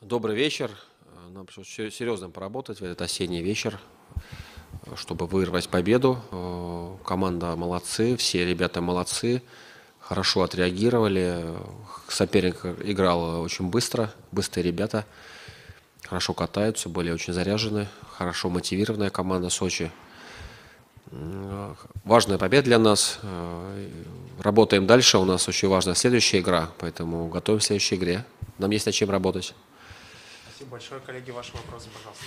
Добрый вечер. Нам пришлось серьезно поработать в этот осенний вечер, чтобы вырвать победу. Э, команда молодцы, все ребята молодцы, хорошо отреагировали. Соперник играл очень быстро, быстрые ребята, хорошо катаются, были очень заряжены, хорошо мотивированная команда Сочи. Э, важная победа для нас. Э, работаем дальше. У нас очень важна следующая игра, поэтому готовим к следующей игре. Нам есть над чем работать. Спасибо большое. Коллеги, ваши вопросы, пожалуйста.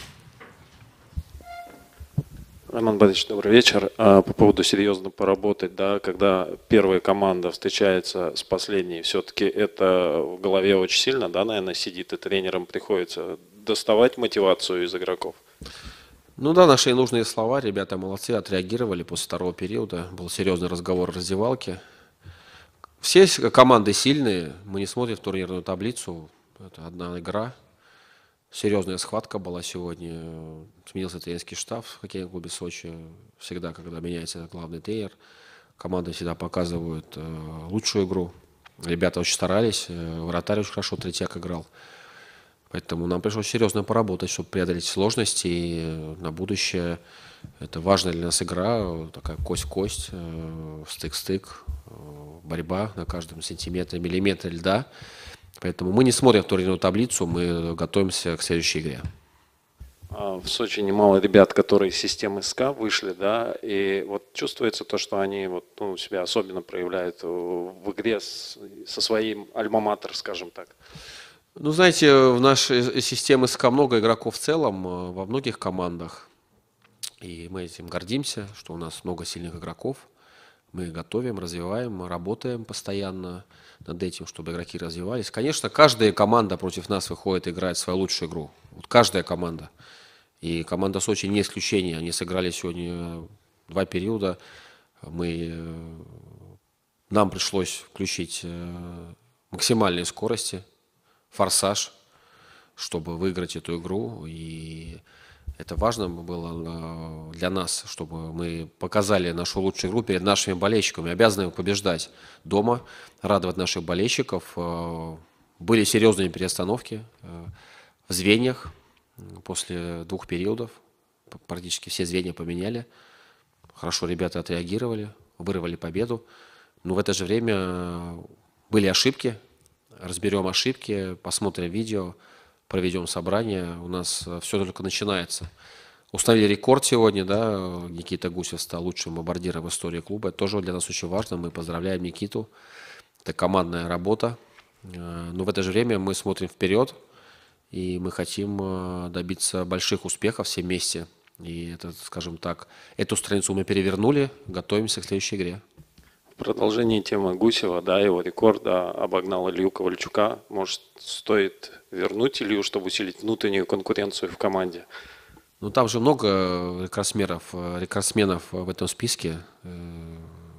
Роман Борисович, добрый вечер. А, по поводу серьезно поработать, да, когда первая команда встречается с последней, все-таки это в голове очень сильно, да, наверное, сидит, и тренерам приходится доставать мотивацию из игроков. Ну да, наши нужные слова, ребята молодцы, отреагировали после второго периода. Был серьезный разговор в раздевалке. Все команды сильные, мы не смотрим в турнирную таблицу, это одна игра, серьезная схватка была сегодня. Сменился тренерский штаб в хоккейном клубе Сочи. Всегда, когда меняется главный тренер, команды всегда показывают э, лучшую игру. Ребята очень старались, э, вратарь очень хорошо, третьяк играл. Поэтому нам пришлось серьезно поработать, чтобы преодолеть сложности и э, на будущее. Это важная для нас игра, такая кость кость, стык-стык, борьба на каждом сантиметре, миллиметре льда. Поэтому мы не смотрим турнирную таблицу, мы готовимся к следующей игре. А, в Сочи немало ребят, которые из системы СК вышли, да, и вот чувствуется то, что они вот, ну, себя особенно проявляют в игре с, со своим альма-матер, скажем так. Ну, знаете, в нашей системе СК много игроков в целом, э, во многих командах. И мы этим гордимся, что у нас много сильных игроков. Мы готовим, развиваем, работаем постоянно над этим, чтобы игроки развивались. Конечно, каждая команда против нас выходит играть свою лучшую игру. Вот каждая команда. И команда Сочи не исключение. Они сыграли сегодня э, два периода. Мы, э, нам пришлось включить э, максимальные скорости, форсаж, чтобы выиграть эту игру. И это важно было э, для нас, чтобы мы показали нашу лучшую игру перед нашими болельщиками. Обязаны побеждать дома, радовать наших болельщиков. Э, были серьезные переостановки э, в звеньях после двух периодов. Практически все звенья поменяли. Хорошо ребята отреагировали, вырвали победу. Но в это же время были ошибки. Разберем ошибки, посмотрим видео – проведем собрание. У нас э, все только начинается. Установили рекорд сегодня, да, Никита Гусев стал лучшим бомбардиром в истории клуба. Это тоже для нас очень важно. Мы поздравляем Никиту. Это командная работа. Э, но в это же время мы смотрим вперед, и мы хотим э, добиться больших успехов все вместе. И это, скажем так, эту страницу мы перевернули, готовимся к следующей игре продолжение темы Гусева, да, его рекорда обогнал Илью Ковальчука. Может, стоит вернуть Илью, чтобы усилить внутреннюю конкуренцию в команде? Ну, там же много рекордсменов, рекордсменов в этом списке. Э,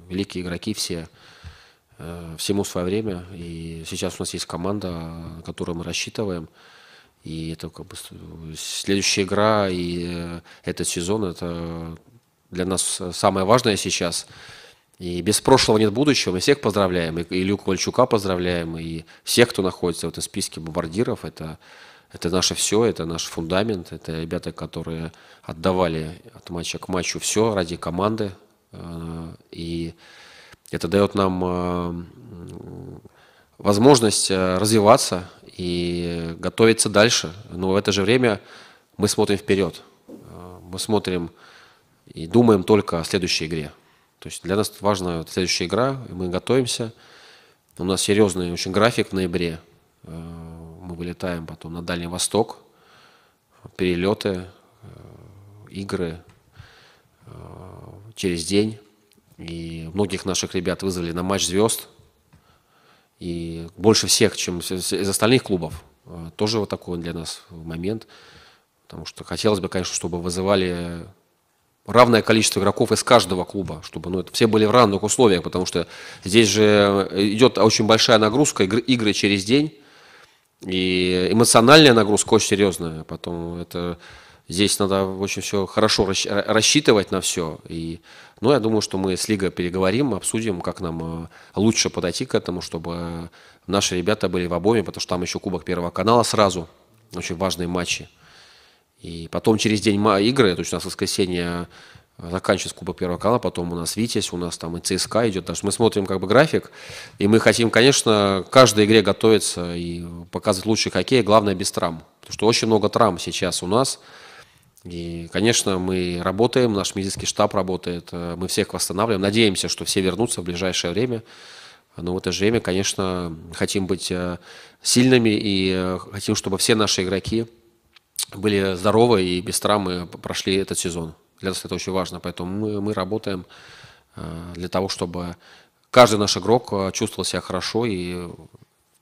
великие игроки все. Э, всему свое время. И сейчас у нас есть команда, на которую мы рассчитываем. И это как бы следующая игра и э, этот сезон, это для нас самое важное сейчас – и без прошлого нет будущего. Мы всех поздравляем, и Илью Ковальчука поздравляем, и всех, кто находится в этом списке бомбардиров. Это, это наше все, это наш фундамент, это ребята, которые отдавали от матча к матчу все ради команды. Э, и это дает нам э, возможность э, развиваться и готовиться дальше. Но в это же время мы смотрим вперед. Мы смотрим и думаем только о следующей игре. То есть для нас важна вот следующая игра, и мы готовимся. У нас серьезный очень график в ноябре. Э, мы вылетаем потом на Дальний Восток, перелеты, э, игры э, через день. И многих наших ребят вызвали на матч звезд. И больше всех, чем из остальных клубов. Тоже вот такой для нас момент. Потому что хотелось бы, конечно, чтобы вызывали равное количество игроков из каждого клуба, чтобы ну, это все были в равных условиях, потому что здесь же э, идет очень большая нагрузка, игры, игры через день, и эмоциональная нагрузка очень серьезная, потом это здесь надо очень все хорошо рассчитывать на все, и, ну, я думаю, что мы с Лигой переговорим, обсудим, как нам э, лучше подойти к этому, чтобы наши ребята были в обоме, потому что там еще Кубок Первого канала сразу, очень важные матчи. И потом через день игры, то есть у нас воскресенье э, заканчивается Кубок Первого канала, потом у нас Витязь, у нас там и ЦСКА идет. Потому что мы смотрим как бы график, и мы хотим, конечно, к каждой игре готовиться и показывать лучший хоккей, а главное без травм. Потому что очень много травм сейчас у нас. И, конечно, мы работаем, наш медицинский штаб работает, э, мы всех восстанавливаем. Надеемся, что все вернутся в ближайшее время. Но в это же время, конечно, хотим быть э, сильными и хотим, чтобы все наши игроки были здоровы и без травмы прошли этот сезон. Для нас это очень важно, поэтому мы, мы работаем э, для того, чтобы каждый наш игрок э, чувствовал себя хорошо и в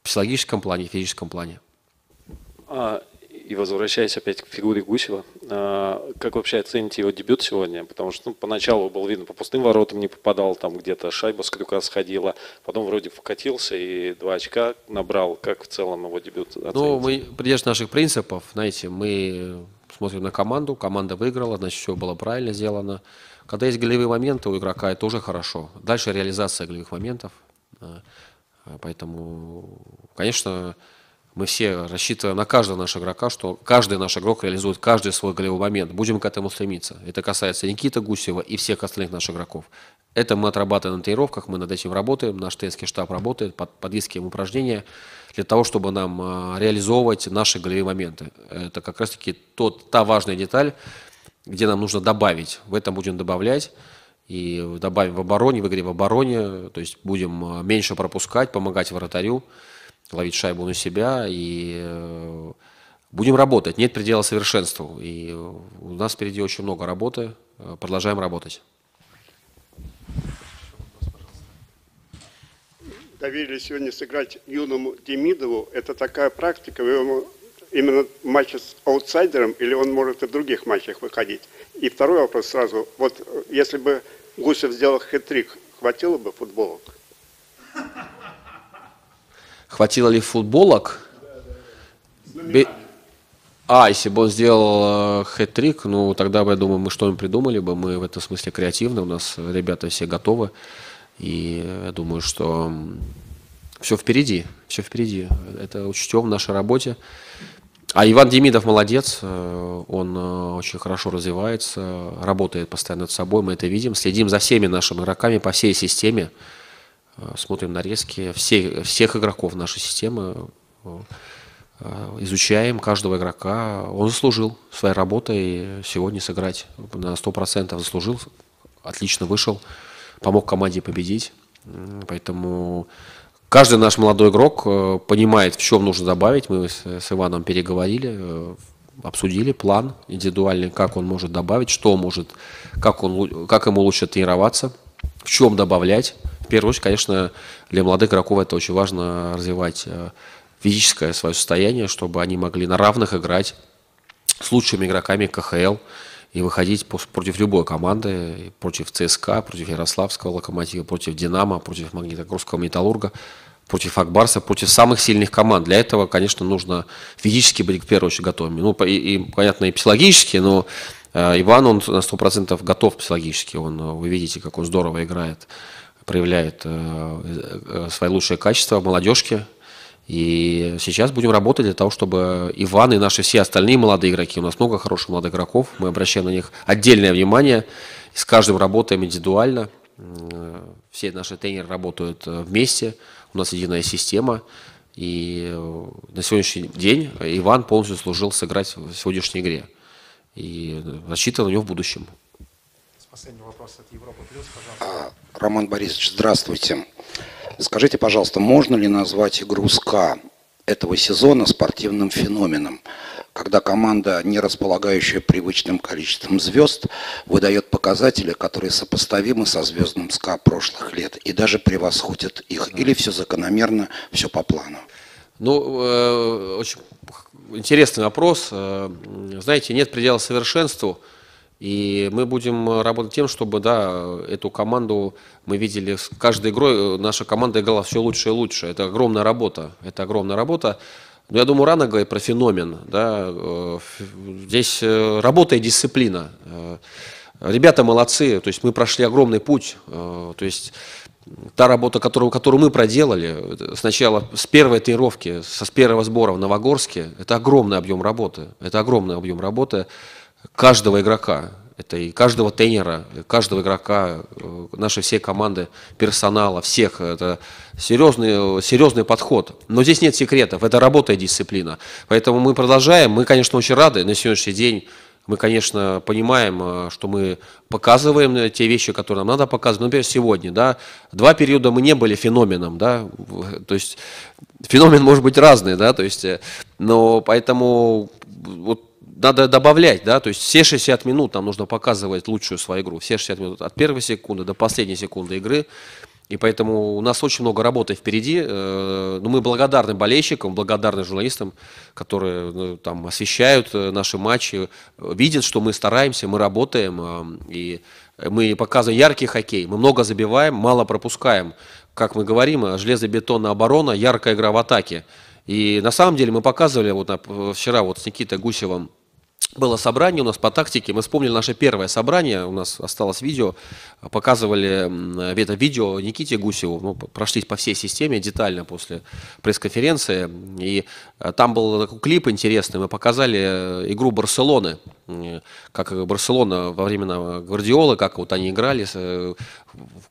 психологическом плане, и в физическом плане. А и возвращаясь опять к фигуре Гусева, а, как вообще оцените его дебют сегодня? Потому что ну, поначалу было видно, по пустым воротам не попадал, там где-то шайба с крюка сходила, потом вроде вкатился и два очка набрал. Как в целом его дебют ну, оцените? Ну, мы придерживаемся наших принципов, знаете, мы смотрим на команду, команда выиграла, значит, все было правильно сделано. Когда есть голевые моменты у игрока, это уже хорошо. Дальше реализация голевых моментов. А, а, поэтому, конечно, мы все рассчитываем на каждого нашего игрока, что каждый наш игрок реализует каждый свой голевой момент. Будем к этому стремиться. Это касается Никиты Гусева и всех остальных наших игроков. Это мы отрабатываем на тренировках, мы над этим работаем, наш тренерский штаб работает, под, подыскиваем упражнения для того, чтобы нам э, реализовывать наши голевые моменты. Это как раз-таки тот, та важная деталь, где нам нужно добавить. В этом будем добавлять и добавим в обороне, в игре в обороне, то есть будем э, меньше пропускать, помогать вратарю ловить шайбу на себя и э, будем работать. Нет предела совершенству. И э, у нас впереди очень много работы. Э, продолжаем работать. Доверили сегодня сыграть юному Демидову. Это такая практика. Вы ему именно в матче с аутсайдером или он может и в других матчах выходить? И второй вопрос сразу. Вот если бы Гусев сделал хитрик, хватило бы футболок? Хватило ли футболок? Бе... А, если бы он сделал э, хэт-трик, ну тогда бы, я думаю, мы что-нибудь придумали бы. Мы в этом смысле креативны, у нас ребята все готовы. И я думаю, что все впереди, все впереди. Это учтем в нашей работе. А Иван Демидов молодец, э, он э, очень хорошо развивается, работает постоянно над собой, мы это видим, следим за всеми нашими игроками по всей системе. Э, смотрим нарезки всех, всех игроков нашей системы, э, изучаем каждого игрока. Он заслужил своей работой сегодня сыграть на 100%. Заслужил, отлично вышел, помог команде победить. Поэтому каждый наш молодой игрок э, понимает, в чем нужно добавить. Мы с Иваном переговорили, обсудили план индивидуальный, как он может добавить, что может, как, он, как ему лучше тренироваться, в чем добавлять. В первую очередь, конечно, для молодых игроков это очень важно развивать э, физическое свое состояние, чтобы они могли на равных играть с лучшими игроками КХЛ и выходить против любой команды, против ЦСКА, против Ярославского локомотива, против Динамо, против Магнитогорского Металлурга, против Акбарса, против самых сильных команд. Для этого, конечно, нужно физически быть в первую очередь готовыми. Ну, и, и понятно, и психологически, но э, Иван, он на 100% готов психологически. Он, вы видите, как он здорово играет проявляет э, э, свои лучшие качества в молодежке. И сейчас будем работать для того, чтобы Иван и наши все остальные молодые игроки, у нас много хороших молодых игроков, мы обращаем на них отдельное внимание, с каждым работаем индивидуально, э, все наши тренеры работают вместе, у нас единая система, и на сегодняшний день Иван полностью служил сыграть в сегодняшней игре. И рассчитывал на него в будущем. Последний вопрос от Европы Плюс, пожалуйста. А, Роман Борисович, здравствуйте. Скажите, пожалуйста, можно ли назвать игру СКА этого сезона спортивным феноменом, когда команда, не располагающая привычным количеством звезд, выдает показатели, которые сопоставимы со звездным СКА прошлых лет и даже превосходят их? Или все закономерно, все по плану? Ну, э, очень интересный вопрос. Э, знаете, нет предела совершенству. И мы будем э, работать тем, чтобы да, эту команду мы видели с каждой игрой, э, наша команда играла все лучше и лучше. Это огромная работа. Это огромная работа. Но я думаю, рано говорить про феномен. Да. Э, здесь работа и дисциплина. Ребята молодцы, то есть мы прошли огромный путь. То есть та работа, которую, которую мы проделали, сначала с первой тренировки, со с первого сбора в Новогорске, это огромный объем работы. Это огромный объем работы каждого игрока. Это и каждого тренера, каждого игрока, э, нашей всей команды, персонала, всех. Это серьезный, серьезный подход. Но здесь нет секретов, это работа и дисциплина. Поэтому мы продолжаем. Мы, конечно, очень рады на сегодняшний день. Мы, конечно, понимаем, э, что мы показываем э, те вещи, которые нам надо показывать. Например, сегодня, да, два периода мы не были феноменом, да, то есть феномен может быть разный, да, то есть, но поэтому вот надо добавлять, да, то есть все 60 минут нам нужно показывать лучшую свою игру, все 60 минут, от первой секунды до последней секунды игры, и поэтому у нас очень много работы впереди. Э, Но ну, мы благодарны болельщикам, благодарны журналистам, которые ну, там освещают э, наши матчи, видят, что мы стараемся, мы работаем, э, и мы показываем яркий хоккей. Мы много забиваем, мало пропускаем. Как мы говорим, железобетонная оборона, яркая игра в атаке. И на самом деле мы показывали вот вчера вот с Никитой Гусевым было собрание у нас по тактике. Мы вспомнили наше первое собрание. У нас осталось видео. Показывали это видео Никите Гусеву. Ну, прошлись по всей системе детально после пресс-конференции. И э, там был такой клип интересный. Мы показали э, игру Барселоны. Как Барселона во времена э, Гвардиолы, как вот они играли. в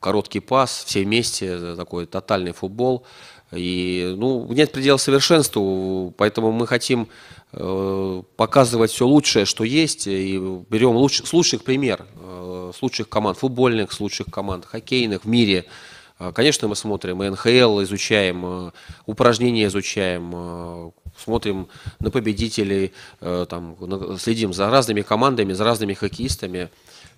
Короткий пас, все вместе. Такой тотальный футбол. И, ну, нет предела совершенству, поэтому мы хотим Э, показывать все лучшее, что есть, и берем луч, с лучших пример, с э, лучших команд, футбольных, с лучших команд, хоккейных в мире. Э, конечно, мы смотрим НХЛ, изучаем, упражнения изучаем, смотрим на победителей, там, следим за разными командами, за разными хоккеистами,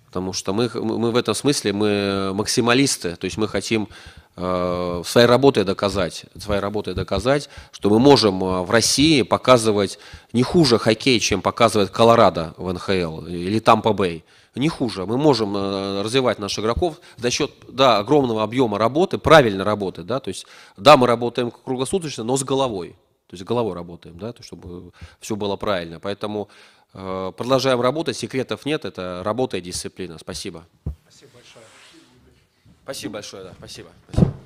потому что мы, мы в этом смысле мы максималисты, то есть мы хотим Э, своей работой доказать, своей работой доказать, что мы можем э, в России показывать не хуже хоккей, чем показывает Колорадо в НХЛ или Тампа-Бэй. Не хуже. Мы можем э, развивать наших игроков за счет да, огромного объема работы, правильной работы. Да? То есть, да, мы работаем круглосуточно, но с головой. То есть головой работаем, да, то, чтобы все было правильно. Поэтому продолжаем работать, секретов нет, это работа и дисциплина. Спасибо. Спасибо большое, да, спасибо. спасибо.